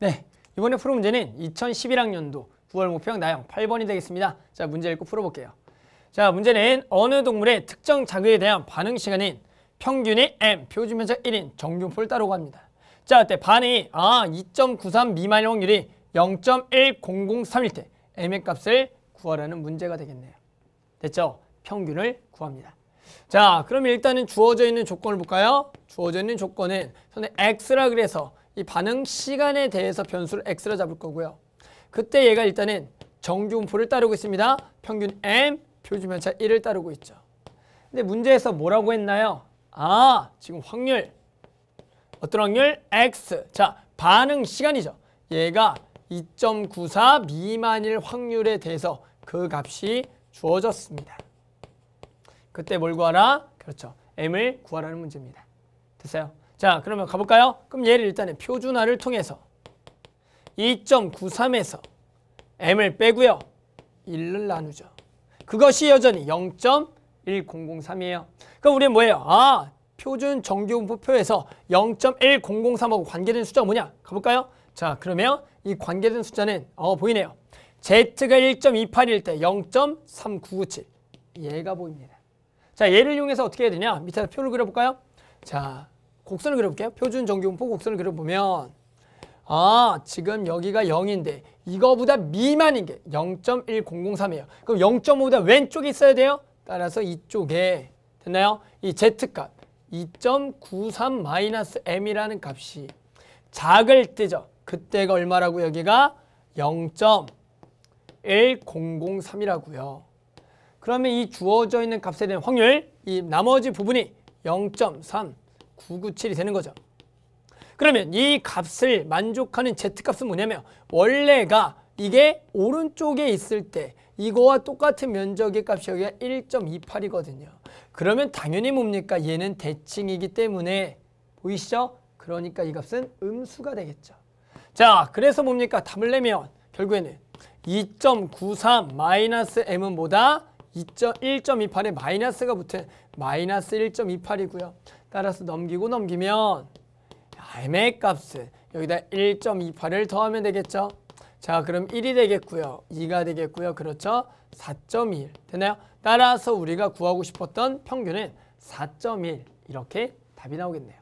네, 이번에 풀어 문제는 2011학년도 9월 목평 나형 8번이 되겠습니다. 자, 문제 읽고 풀어볼게요. 자, 문제는 어느 동물의 특정 자극에 대한 반응 시간인 평균의 m, 표준 면적 1인 정균폴를 따르고 합니다. 자, 그때 반응이 아, 2.93 미만일 확률이 0.1003일 때 m의 값을 구하라는 문제가 되겠네요. 됐죠? 평균을 구합니다. 자, 그럼 일단은 주어져 있는 조건을 볼까요? 주어져 있는 조건은 전에 x라 그래서 이 반응 시간에 대해서 변수를 x로 잡을 거고요. 그때 얘가 일단은 정중분포를 따르고 있습니다. 평균 m, 표준편차 1을 따르고 있죠. 근데 문제에서 뭐라고 했나요? 아, 지금 확률. 어떤 확률? x. 자, 반응 시간이죠. 얘가 2.94 미만일 확률에 대해서 그 값이 주어졌습니다. 그때 뭘 구하라? 그렇죠. m을 구하라는 문제입니다. 됐어요? 자, 그러면 가볼까요? 그럼 얘를 일단은 표준화를 통해서 2.93에서 m을 빼고요. 1을 나누죠. 그것이 여전히 0.1003이에요. 그럼 우리는 뭐예요? 아, 표준 정교분포표에서 0.1003하고 관계된 숫자가 뭐냐? 가볼까요? 자, 그러면 이 관계된 숫자는 어 보이네요. z가 1.28일 때 0.3997. 얘가 보입니다. 자, 얘를 이용해서 어떻게 해야 되냐? 밑에다 표를 그려볼까요? 자, 곡선을 그려볼게요. 표준 정규분포 곡선을 그려보면 아 지금 여기가 0인데 이거보다 미만인 게 0.1003이에요. 그럼 0.5보다 왼쪽에 있어야 돼요. 따라서 이쪽에 됐나요? 이 z값 2.93-m이라는 마이너스 값이 작을 때죠. 그때가 얼마라고 여기가 0.1003이라고요. 그러면 이 주어져 있는 값에 대한 확률 이 나머지 부분이 0.3 997이 되는 거죠. 그러면 이 값을 만족하는 z값은 뭐냐면 원래가 이게 오른쪽에 있을 때 이거와 똑같은 면적의 값이 여기가 1.28이거든요. 그러면 당연히 뭡니까? 얘는 대칭이기 때문에 보이시죠? 그러니까 이 값은 음수가 되겠죠. 자, 그래서 뭡니까? 답을 내면 결국에는 2.93 마이너스 m은 뭐다? 1.28에 마이너스가 붙은 마이너스 1.28이고요. 따라서 넘기고 넘기면 m의 값은 여기다 1.28을 더하면 되겠죠. 자 그럼 1이 되겠고요. 2가 되겠고요. 그렇죠. 4.1 되나요? 따라서 우리가 구하고 싶었던 평균은 4.1 이렇게 답이 나오겠네요.